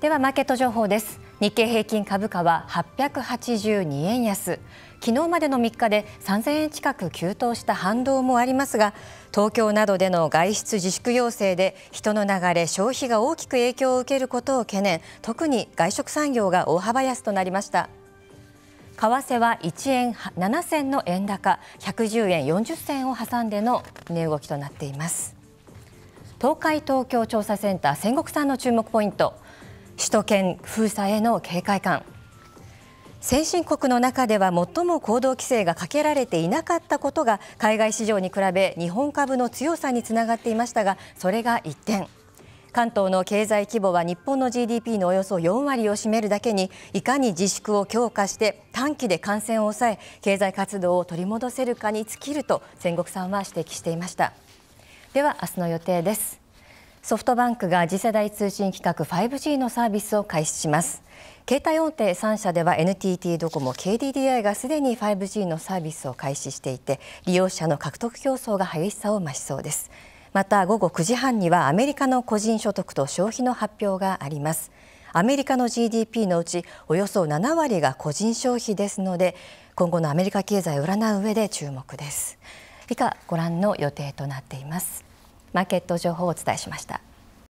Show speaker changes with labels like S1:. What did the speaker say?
S1: ではマーケット情報です日経平均株価は882円安昨日までの3日で3000円近く急騰した反動もありますが東京などでの外出自粛要請で人の流れ消費が大きく影響を受けることを懸念特に外食産業が大幅安となりました為替は1円7銭の円高110円40銭を挟んでの値動きとなっています東海東京調査センター戦国さんの注目ポイント首都圏封鎖への警戒感先進国の中では最も行動規制がかけられていなかったことが海外市場に比べ日本株の強さにつながっていましたがそれが一転関東の経済規模は日本の GDP のおよそ4割を占めるだけにいかに自粛を強化して短期で感染を抑え経済活動を取り戻せるかに尽きると仙石さんは指摘していましたでは明日の予定ですソフトバンクが次世代通信規格 5G のサービスを開始します携帯大手三社では NTT ドコモ KDDI がすでに 5G のサービスを開始していて利用者の獲得競争が激しさを増しそうですまた午後9時半にはアメリカの個人所得と消費の発表がありますアメリカの GDP のうちおよそ7割が個人消費ですので今後のアメリカ経済を占う上で注目です以下ご覧の予定となっていますマーケット情報をお伝えしました。